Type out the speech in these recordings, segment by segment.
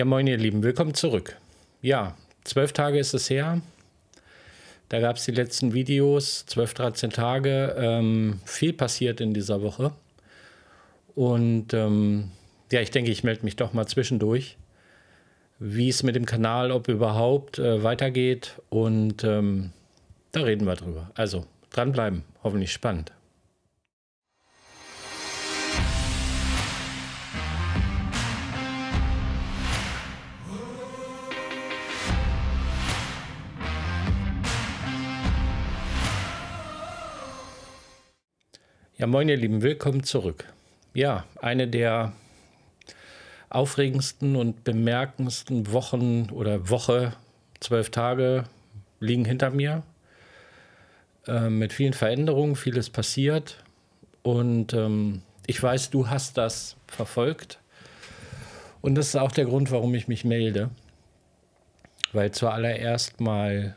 Ja, moin ihr Lieben, willkommen zurück. Ja, zwölf Tage ist es her. Da gab es die letzten Videos, 12, 13 Tage. Ähm, viel passiert in dieser Woche. Und ähm, ja, ich denke, ich melde mich doch mal zwischendurch, wie es mit dem Kanal, ob überhaupt, äh, weitergeht. Und ähm, da reden wir drüber. Also dranbleiben, hoffentlich spannend. Ja, moin ihr Lieben, willkommen zurück. Ja, eine der aufregendsten und bemerkendsten Wochen oder Woche, zwölf Tage liegen hinter mir. Äh, mit vielen Veränderungen, vieles passiert. Und ähm, ich weiß, du hast das verfolgt. Und das ist auch der Grund, warum ich mich melde. Weil zuallererst mal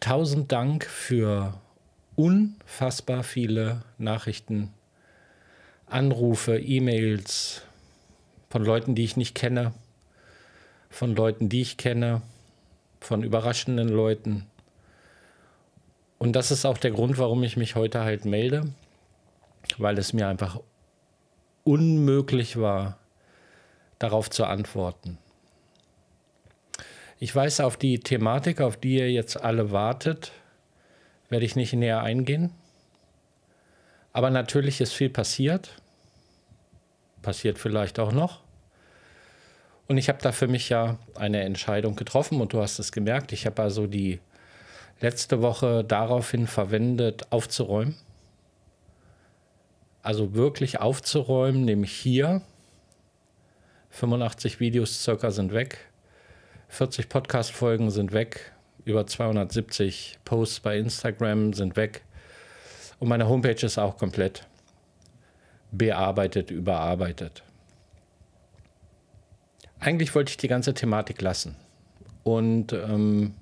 tausend Dank für unfassbar viele Nachrichten, Anrufe, E-Mails von Leuten, die ich nicht kenne, von Leuten, die ich kenne, von überraschenden Leuten. Und das ist auch der Grund, warum ich mich heute halt melde, weil es mir einfach unmöglich war, darauf zu antworten. Ich weiß auf die Thematik, auf die ihr jetzt alle wartet, werde ich nicht näher eingehen. Aber natürlich ist viel passiert. Passiert vielleicht auch noch. Und ich habe da für mich ja eine Entscheidung getroffen und du hast es gemerkt. Ich habe also die letzte Woche daraufhin verwendet, aufzuräumen. Also wirklich aufzuräumen, nämlich hier. 85 Videos circa sind weg. 40 Podcast-Folgen sind weg über 270 Posts bei Instagram sind weg. Und meine Homepage ist auch komplett bearbeitet, überarbeitet. Eigentlich wollte ich die ganze Thematik lassen und ähm,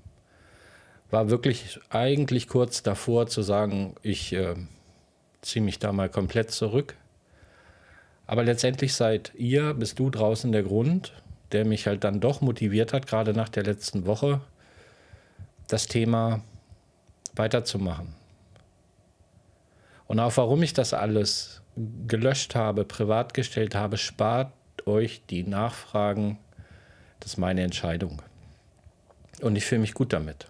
war wirklich eigentlich kurz davor zu sagen, ich äh, ziehe mich da mal komplett zurück. Aber letztendlich seid ihr, bist du draußen der Grund, der mich halt dann doch motiviert hat, gerade nach der letzten Woche, das Thema weiterzumachen. Und auch warum ich das alles gelöscht habe, privat gestellt habe, spart euch die Nachfragen. Das ist meine Entscheidung. Und ich fühle mich gut damit.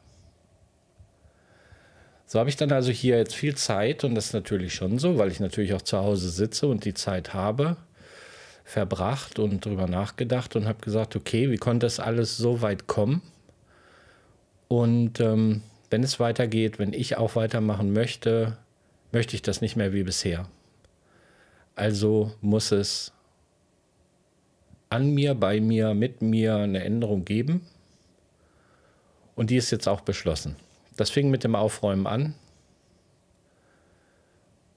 So habe ich dann also hier jetzt viel Zeit und das ist natürlich schon so, weil ich natürlich auch zu Hause sitze und die Zeit habe, verbracht und darüber nachgedacht und habe gesagt, okay, wie konnte das alles so weit kommen? Und ähm, wenn es weitergeht, wenn ich auch weitermachen möchte, möchte ich das nicht mehr wie bisher. Also muss es an mir, bei mir, mit mir eine Änderung geben. Und die ist jetzt auch beschlossen. Das fing mit dem Aufräumen an.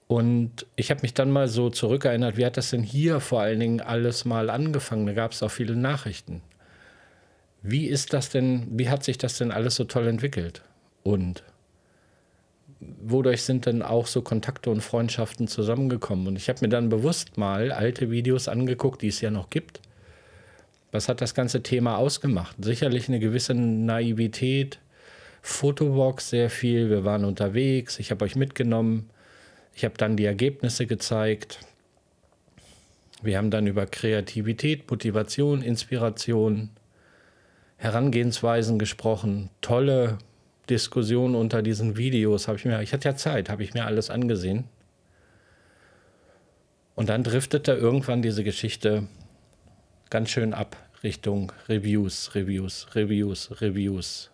Und ich habe mich dann mal so zurückerinnert, wie hat das denn hier vor allen Dingen alles mal angefangen? Da gab es auch viele Nachrichten wie ist das denn, wie hat sich das denn alles so toll entwickelt? Und wodurch sind denn auch so Kontakte und Freundschaften zusammengekommen? Und ich habe mir dann bewusst mal alte Videos angeguckt, die es ja noch gibt. Was hat das ganze Thema ausgemacht? Sicherlich eine gewisse Naivität, Fotobox sehr viel, wir waren unterwegs, ich habe euch mitgenommen, ich habe dann die Ergebnisse gezeigt. Wir haben dann über Kreativität, Motivation, Inspiration, Herangehensweisen gesprochen, tolle Diskussionen unter diesen Videos. Habe ich mir, ich hatte ja Zeit, habe ich mir alles angesehen. Und dann driftete irgendwann diese Geschichte ganz schön ab Richtung Reviews, Reviews, Reviews, Reviews.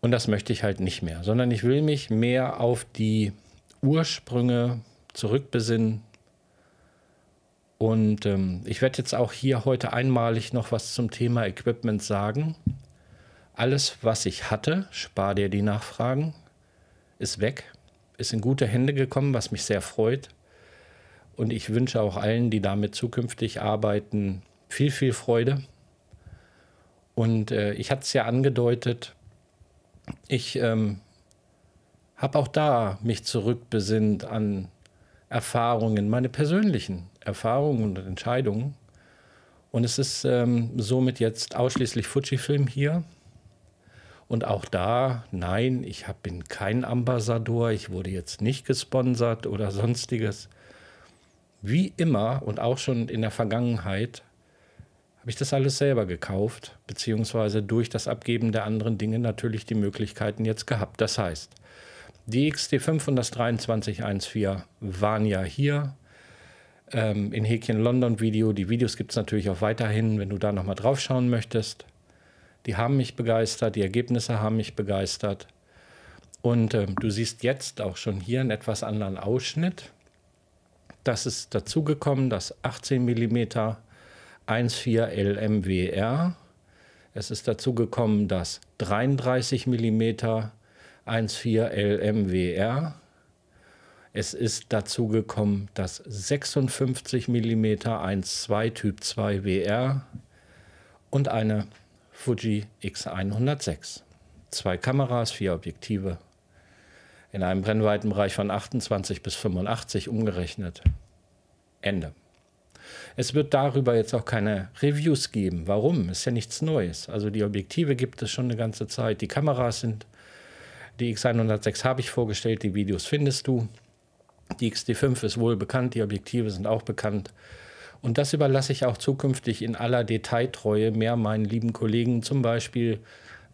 Und das möchte ich halt nicht mehr, sondern ich will mich mehr auf die Ursprünge zurückbesinnen, und ähm, ich werde jetzt auch hier heute einmalig noch was zum Thema Equipment sagen. Alles, was ich hatte, spar dir die Nachfragen, ist weg, ist in gute Hände gekommen, was mich sehr freut. Und ich wünsche auch allen, die damit zukünftig arbeiten, viel, viel Freude. Und äh, ich hatte es ja angedeutet, ich ähm, habe auch da mich zurückbesinnt an Erfahrungen, meine persönlichen, Erfahrungen und Entscheidungen. Und es ist ähm, somit jetzt ausschließlich Fujifilm hier. Und auch da, nein, ich hab, bin kein Ambassador, ich wurde jetzt nicht gesponsert oder sonstiges. Wie immer und auch schon in der Vergangenheit habe ich das alles selber gekauft, beziehungsweise durch das Abgeben der anderen Dinge natürlich die Möglichkeiten jetzt gehabt. Das heißt, die XT5 und das 2314 waren ja hier ähm, in Häkchen London Video. Die Videos gibt es natürlich auch weiterhin, wenn du da nochmal drauf schauen möchtest. Die haben mich begeistert, die Ergebnisse haben mich begeistert. Und ähm, du siehst jetzt auch schon hier einen etwas anderen Ausschnitt. Das ist dazugekommen, das 18 mm 1,4 LMWR. Es ist dazugekommen das 33 mm 1,4 LMWR. Es ist dazu gekommen, dass 56 mm 1.2 Typ 2 WR und eine Fuji X106. Zwei Kameras, vier Objektive in einem Brennweitenbereich von 28 bis 85 umgerechnet. Ende. Es wird darüber jetzt auch keine Reviews geben. Warum? Ist ja nichts Neues. Also die Objektive gibt es schon eine ganze Zeit. Die Kameras sind, die X106 habe ich vorgestellt, die Videos findest du. Die XT5 ist wohl bekannt, die Objektive sind auch bekannt. Und das überlasse ich auch zukünftig in aller Detailtreue mehr meinen lieben Kollegen. Zum Beispiel,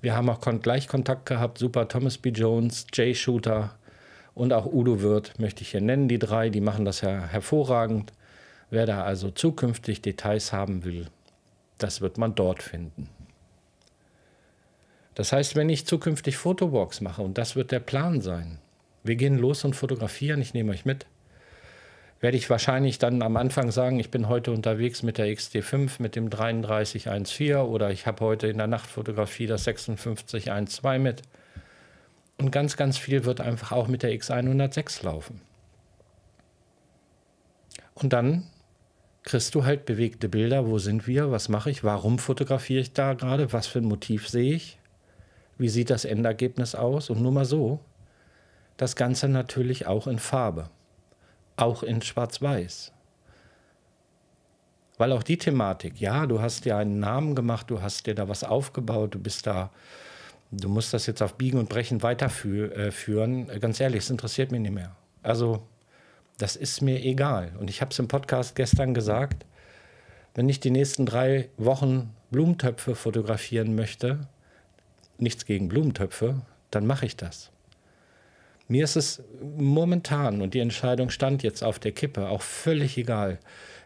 wir haben auch gleich Kontakt gehabt, Super Thomas B. Jones, Jay Shooter und auch Udo Wirth möchte ich hier nennen, die drei, die machen das ja hervorragend. Wer da also zukünftig Details haben will, das wird man dort finden. Das heißt, wenn ich zukünftig Fotowalks mache, und das wird der Plan sein, wir gehen los und fotografieren, ich nehme euch mit. Werde ich wahrscheinlich dann am Anfang sagen, ich bin heute unterwegs mit der XT5 mit dem 3314 oder ich habe heute in der Nachtfotografie das 5612 mit. Und ganz, ganz viel wird einfach auch mit der X106 laufen. Und dann kriegst du halt bewegte Bilder, wo sind wir, was mache ich, warum fotografiere ich da gerade, was für ein Motiv sehe ich, wie sieht das Endergebnis aus und nur mal so das Ganze natürlich auch in Farbe, auch in Schwarz-Weiß. Weil auch die Thematik, ja, du hast dir einen Namen gemacht, du hast dir da was aufgebaut, du bist da, du musst das jetzt auf Biegen und Brechen weiterführen. Äh, Ganz ehrlich, es interessiert mich nicht mehr. Also, das ist mir egal. Und ich habe es im Podcast gestern gesagt, wenn ich die nächsten drei Wochen Blumentöpfe fotografieren möchte, nichts gegen Blumentöpfe, dann mache ich das. Mir ist es momentan, und die Entscheidung stand jetzt auf der Kippe, auch völlig egal.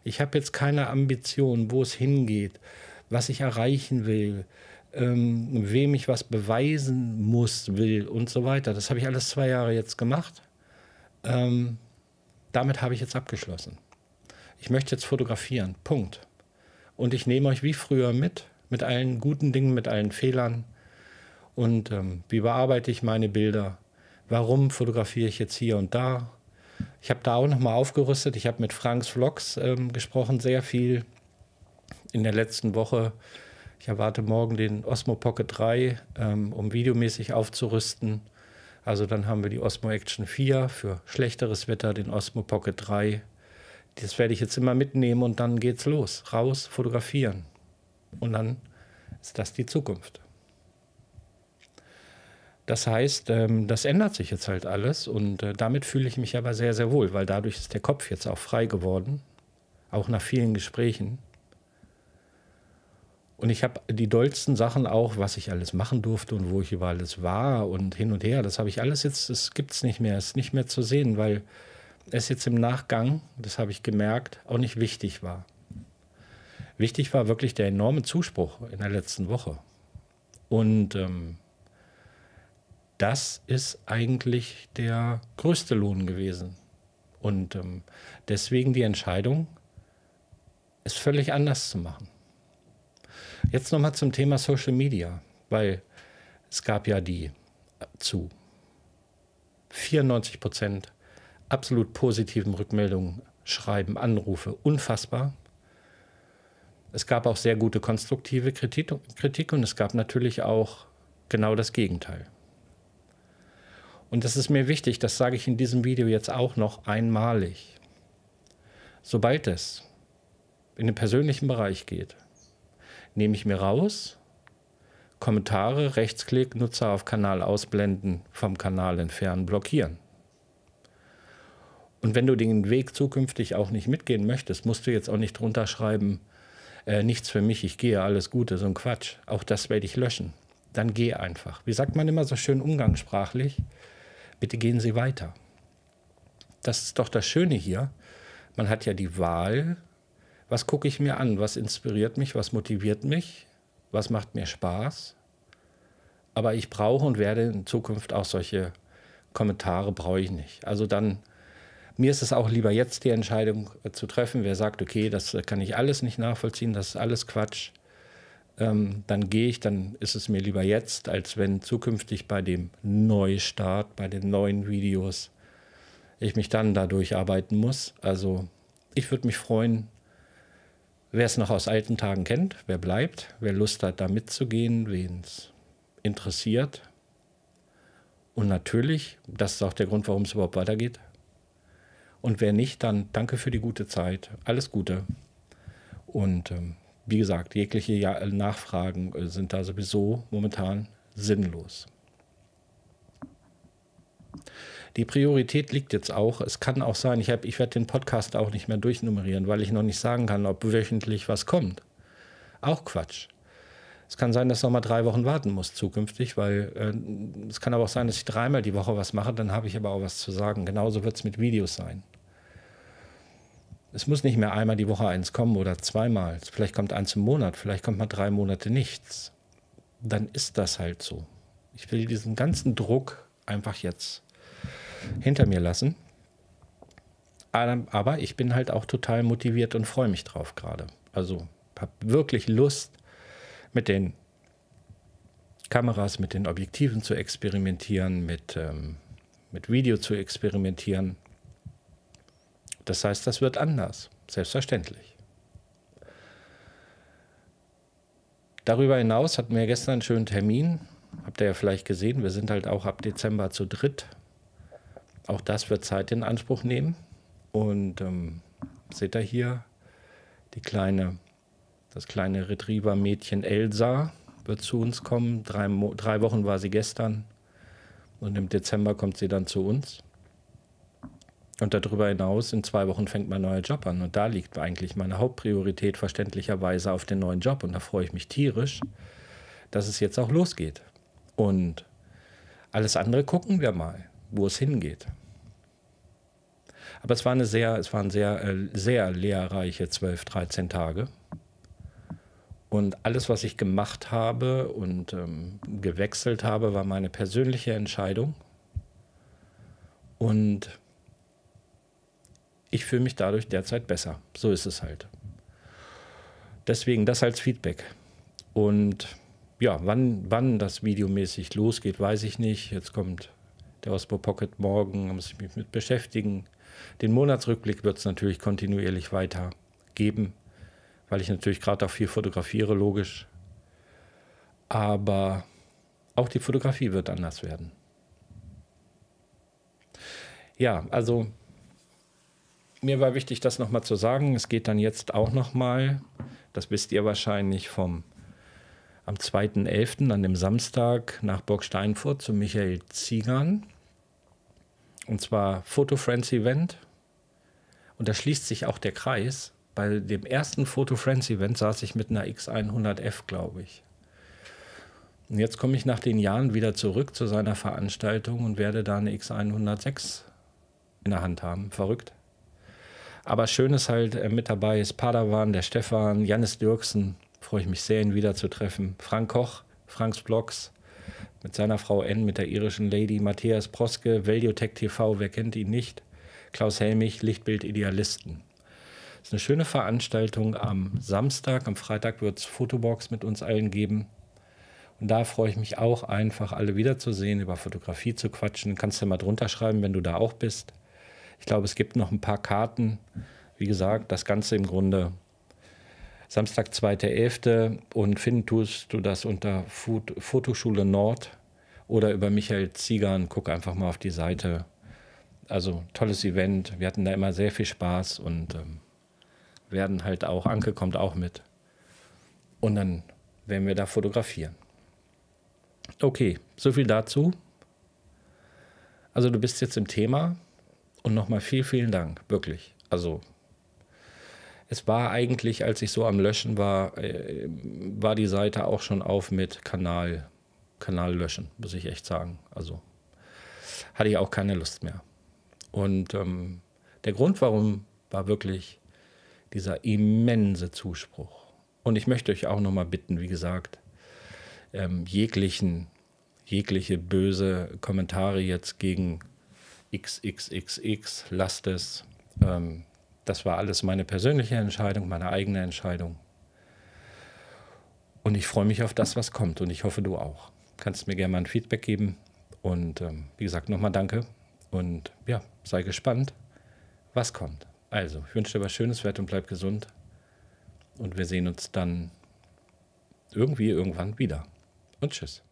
Ich habe jetzt keine Ambition, wo es hingeht, was ich erreichen will, ähm, wem ich was beweisen muss, will und so weiter. Das habe ich alles zwei Jahre jetzt gemacht. Ähm, damit habe ich jetzt abgeschlossen. Ich möchte jetzt fotografieren. Punkt. Und ich nehme euch wie früher mit, mit allen guten Dingen, mit allen Fehlern. Und ähm, wie bearbeite ich meine Bilder? warum fotografiere ich jetzt hier und da. Ich habe da auch nochmal aufgerüstet. Ich habe mit Franks Vlogs ähm, gesprochen, sehr viel in der letzten Woche. Ich erwarte morgen den Osmo Pocket 3, ähm, um videomäßig aufzurüsten. Also dann haben wir die Osmo Action 4 für schlechteres Wetter, den Osmo Pocket 3. Das werde ich jetzt immer mitnehmen und dann geht's los. Raus, fotografieren. Und dann ist das die Zukunft. Das heißt, ähm, das ändert sich jetzt halt alles und äh, damit fühle ich mich aber sehr, sehr wohl, weil dadurch ist der Kopf jetzt auch frei geworden, auch nach vielen Gesprächen. Und ich habe die dollsten Sachen auch, was ich alles machen durfte und wo ich über alles war und hin und her, das habe ich alles jetzt, das gibt es nicht mehr, ist nicht mehr zu sehen, weil es jetzt im Nachgang, das habe ich gemerkt, auch nicht wichtig war. Wichtig war wirklich der enorme Zuspruch in der letzten Woche. Und ähm, das ist eigentlich der größte Lohn gewesen. Und ähm, deswegen die Entscheidung, es völlig anders zu machen. Jetzt nochmal zum Thema Social Media, weil es gab ja die äh, zu 94 Prozent absolut positiven Rückmeldungen, Schreiben, Anrufe, unfassbar. Es gab auch sehr gute konstruktive Kritik, Kritik und es gab natürlich auch genau das Gegenteil. Und das ist mir wichtig, das sage ich in diesem Video jetzt auch noch einmalig. Sobald es in den persönlichen Bereich geht, nehme ich mir raus, Kommentare, Rechtsklick, Nutzer auf Kanal ausblenden, vom Kanal entfernen, blockieren. Und wenn du den Weg zukünftig auch nicht mitgehen möchtest, musst du jetzt auch nicht drunter schreiben, äh, nichts für mich, ich gehe, alles Gute, so ein Quatsch. Auch das werde ich löschen. Dann geh einfach. Wie sagt man immer so schön umgangssprachlich? Bitte gehen Sie weiter. Das ist doch das Schöne hier. Man hat ja die Wahl, was gucke ich mir an, was inspiriert mich, was motiviert mich, was macht mir Spaß. Aber ich brauche und werde in Zukunft auch solche Kommentare brauche ich nicht. Also dann, mir ist es auch lieber jetzt die Entscheidung äh, zu treffen, wer sagt, okay, das äh, kann ich alles nicht nachvollziehen, das ist alles Quatsch ähm, dann gehe ich, dann ist es mir lieber jetzt, als wenn zukünftig bei dem Neustart, bei den neuen Videos, ich mich dann dadurch arbeiten muss. Also ich würde mich freuen, wer es noch aus alten Tagen kennt, wer bleibt, wer Lust hat, da mitzugehen, wen es interessiert. Und natürlich, das ist auch der Grund, warum es überhaupt weitergeht. Und wer nicht, dann danke für die gute Zeit. Alles Gute. Und ähm, wie gesagt, jegliche Nachfragen äh, sind da sowieso momentan sinnlos. Die Priorität liegt jetzt auch. Es kann auch sein, ich, ich werde den Podcast auch nicht mehr durchnummerieren, weil ich noch nicht sagen kann, ob wöchentlich was kommt. Auch Quatsch. Es kann sein, dass ich noch mal drei Wochen warten muss zukünftig, weil äh, es kann aber auch sein, dass ich dreimal die Woche was mache, dann habe ich aber auch was zu sagen. Genauso wird es mit Videos sein. Es muss nicht mehr einmal die Woche eins kommen oder zweimal. Vielleicht kommt eins im Monat, vielleicht kommt mal drei Monate nichts. Dann ist das halt so. Ich will diesen ganzen Druck einfach jetzt hinter mir lassen. Ähm, aber ich bin halt auch total motiviert und freue mich drauf gerade. Also habe wirklich Lust, mit den Kameras, mit den Objektiven zu experimentieren, mit, ähm, mit Video zu experimentieren. Das heißt, das wird anders, selbstverständlich. Darüber hinaus hatten wir gestern einen schönen Termin, habt ihr ja vielleicht gesehen, wir sind halt auch ab Dezember zu dritt. Auch das wird Zeit in Anspruch nehmen. Und ähm, seht ihr hier, die kleine, das kleine Retriever-Mädchen Elsa wird zu uns kommen. Drei, drei Wochen war sie gestern und im Dezember kommt sie dann zu uns. Und darüber hinaus, in zwei Wochen fängt mein neuer Job an. Und da liegt eigentlich meine Hauptpriorität verständlicherweise auf den neuen Job. Und da freue ich mich tierisch, dass es jetzt auch losgeht. Und alles andere gucken wir mal, wo es hingeht. Aber es, war sehr, es waren sehr, äh, sehr lehrreiche 12, 13 Tage. Und alles, was ich gemacht habe und ähm, gewechselt habe, war meine persönliche Entscheidung. Und ich fühle mich dadurch derzeit besser. So ist es halt. Deswegen das als Feedback. Und ja, wann, wann das videomäßig losgeht, weiß ich nicht. Jetzt kommt der Osmo Pocket morgen, da muss ich mich mit beschäftigen. Den Monatsrückblick wird es natürlich kontinuierlich weitergeben, weil ich natürlich gerade auch viel fotografiere, logisch. Aber auch die Fotografie wird anders werden. Ja, also mir war wichtig, das nochmal zu sagen. Es geht dann jetzt auch nochmal, das wisst ihr wahrscheinlich vom am 2.11., an dem Samstag, nach Burg Steinfurt zu Michael Ziegern. Und zwar Photo Friends Event. Und da schließt sich auch der Kreis. Bei dem ersten Photo Friends Event saß ich mit einer X100F, glaube ich. Und jetzt komme ich nach den Jahren wieder zurück zu seiner Veranstaltung und werde da eine X106 in der Hand haben. Verrückt. Aber schön ist halt äh, mit dabei ist Padawan, der Stefan, Janis Dürksen, freue ich mich sehr, ihn wiederzutreffen. Frank Koch, Franks Blogs, mit seiner Frau N, mit der irischen Lady, Matthias Proske, Valiotech TV, wer kennt ihn nicht? Klaus Helmich, Lichtbild Idealisten. Das ist eine schöne Veranstaltung am Samstag. Am Freitag wird es Fotobox mit uns allen geben. Und da freue ich mich auch einfach, alle wiederzusehen, über Fotografie zu quatschen. Kannst du mal drunter schreiben, wenn du da auch bist. Ich glaube, es gibt noch ein paar Karten. Wie gesagt, das Ganze im Grunde Samstag, 2.11. Und finden tust du das unter Food, Fotoschule Nord oder über Michael Ziegern. Guck einfach mal auf die Seite. Also tolles Event. Wir hatten da immer sehr viel Spaß und ähm, werden halt auch, Anke kommt auch mit. Und dann werden wir da fotografieren. Okay, so viel dazu. Also du bist jetzt im Thema. Und nochmal vielen, vielen Dank, wirklich. Also es war eigentlich, als ich so am Löschen war, äh, war die Seite auch schon auf mit Kanal, Kanal löschen, muss ich echt sagen. Also hatte ich auch keine Lust mehr. Und ähm, der Grund, warum, war wirklich dieser immense Zuspruch. Und ich möchte euch auch nochmal bitten, wie gesagt, ähm, jeglichen, jegliche böse Kommentare jetzt gegen XXXX, lasst es. Ähm, das war alles meine persönliche Entscheidung, meine eigene Entscheidung. Und ich freue mich auf das, was kommt. Und ich hoffe, du auch. Kannst mir gerne mal ein Feedback geben. Und ähm, wie gesagt, nochmal danke. Und ja, sei gespannt, was kommt. Also, ich wünsche dir was Schönes, werd und bleib gesund. Und wir sehen uns dann irgendwie irgendwann wieder. Und tschüss.